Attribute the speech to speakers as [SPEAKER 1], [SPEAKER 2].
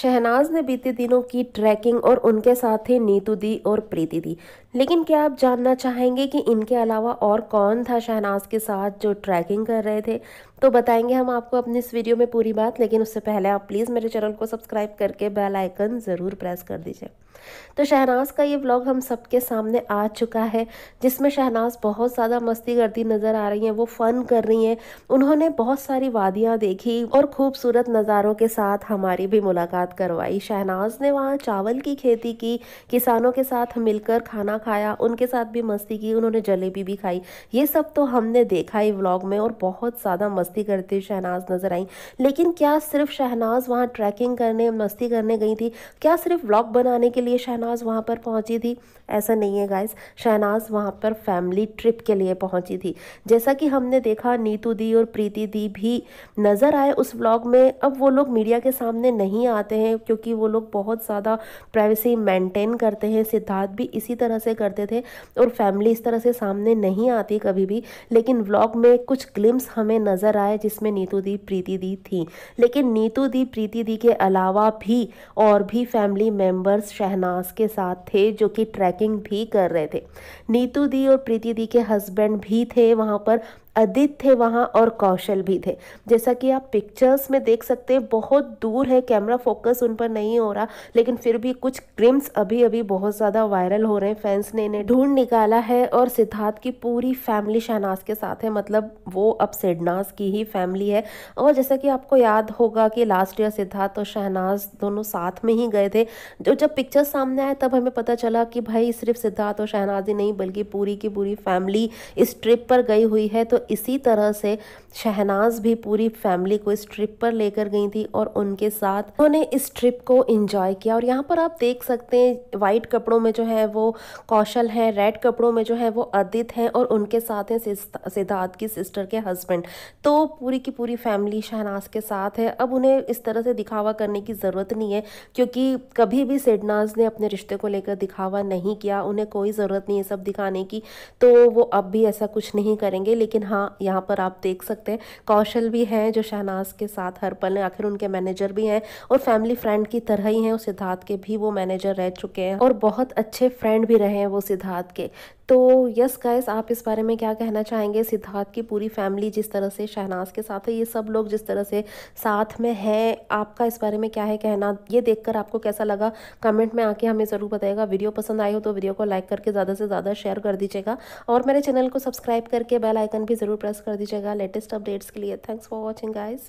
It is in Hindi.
[SPEAKER 1] शहनाज ने बीते दिनों की ट्रैकिंग और उनके साथ ही नीतू दी और प्रीति दी लेकिन क्या आप जानना चाहेंगे कि इनके अलावा और कौन था शहनाज के साथ जो ट्रैकिंग कर रहे थे तो बताएंगे हम आपको अपनी इस वीडियो में पूरी बात लेकिन उससे पहले आप प्लीज़ मेरे चैनल को सब्सक्राइब करके बेल आइकन ज़रूर प्रेस कर दीजिए तो शहनाज का ये व्लॉग हम सबके सामने आ चुका है जिसमें शहनाज बहुत ज़्यादा मस्ती करती नज़र आ रही हैं वो फ़न कर रही हैं उन्होंने बहुत सारी वादियाँ देखी और खूबसूरत नज़ारों के साथ हमारी भी मुलाकात करवाई शहनाज ने वहाँ चावल की खेती की किसानों के साथ मिलकर खाना खाया उनके साथ भी मस्ती की उन्होंने जलेबी भी खाई ये सब तो हमने देखा ही व्लॉग में और बहुत ज़्यादा मस्ती करती हुई शहनाज नज़र आई लेकिन क्या सिर्फ शहनाज वहाँ ट्रैकिंग करने मस्ती करने गई थी क्या सिर्फ व्लॉग बनाने के के लिए शहनाज वहाँ पर पहुँची थी ऐसा नहीं है गाइस शहनाज वहाँ पर फैमिली ट्रिप के लिए पहुँची थी जैसा कि हमने देखा नीतू दी और प्रीति दी भी नज़र आए उस व्लॉग में अब वो लोग मीडिया के सामने नहीं आते हैं क्योंकि वो लोग बहुत ज़्यादा प्राइवेसी मेंटेन करते हैं सिद्धार्थ भी इसी तरह से करते थे और फैमिली इस तरह से सामने नहीं आती कभी भी लेकिन व्लॉग में कुछ ग्लिम्स हमें नज़र आए जिसमें नीतू दी प्रीति दी थी लेकिन नीतू दी प्रीति दी के अलावा भी और भी फैमिली मेम्बर्स शहनाज के साथ थे जो कि ट्रैकिंग भी कर रहे थे नीतू दी और प्रीति दी के हस्बैंड भी थे वहाँ पर अदित थे वहाँ और कौशल भी थे जैसा कि आप पिक्चर्स में देख सकते हैं बहुत दूर है कैमरा फोकस उन पर नहीं हो रहा लेकिन फिर भी कुछ क्रिम्स अभी अभी बहुत ज़्यादा वायरल हो रहे हैं फैंस ने इन्हें ढूंढ निकाला है और सिद्धार्थ की पूरी फैमिली शहनाज के साथ है मतलब वो अब सिडनाज की ही फैमिली है और जैसा कि आपको याद होगा कि लास्ट ईयर सिद्धार्थ और शहनाज दोनों साथ में ही गए थे जो जब पिक्चर सामने आए तब हमें पता चला कि भाई सिर्फ सिद्धार्थ और शहनाज ही नहीं बल्कि पूरी की पूरी फैमिली इस ट्रिप पर गई हुई है तो इसी तरह से शहनाज भी पूरी फैमिली को इस ट्रिप पर लेकर गई थी और उनके साथ उन्होंने इस ट्रिप को इंजॉय किया और यहाँ पर आप देख सकते हैं वाइट कपड़ों में जो है वो कौशल हैं रेड कपड़ों में जो है वो अदित हैं और उनके साथ हैं सिद्धार्थ की सिस्टर के हस्बैंड तो पूरी की पूरी फैमिली शहनाज के साथ है अब उन्हें इस तरह से दिखावा करने की ज़रूरत नहीं है क्योंकि कभी भी सिडनाज ने अपने रिश्ते को लेकर दिखावा नहीं किया उन्हें कोई ज़रूरत नहीं है सब दिखाने की तो वो अब भी ऐसा कुछ नहीं करेंगे लेकिन हाँ यहाँ पर आप देख सकते हैं कौशल भी हैं जो शहनाज के साथ हर पल हैं आखिर उनके मैनेजर भी हैं और फैमिली फ्रेंड की तरह ही हैं और सिद्धार्थ के भी वो मैनेजर रह चुके हैं और बहुत अच्छे फ्रेंड भी रहे हैं वो सिद्धार्थ के तो यस गाइस आप इस बारे में क्या कहना चाहेंगे सिद्धार्थ की पूरी फैमिली जिस तरह से शहनाज के साथ है ये सब लोग जिस तरह से साथ में हैं आपका इस बारे में क्या है कहना ये देखकर आपको कैसा लगा कमेंट में आके हमें ज़रूर बताएगा वीडियो पसंद आई हो तो वीडियो को लाइक करके ज़्यादा से ज़्यादा शेयर कर दीजिएगा और मेरे चैनल को सब्सक्राइब करके बेल आइकन भी ज़रूर प्रेस कर दीजिएगा लेटेस्ट अपडेट्स के लिए थैंक्स फॉर वॉचिंग गाइज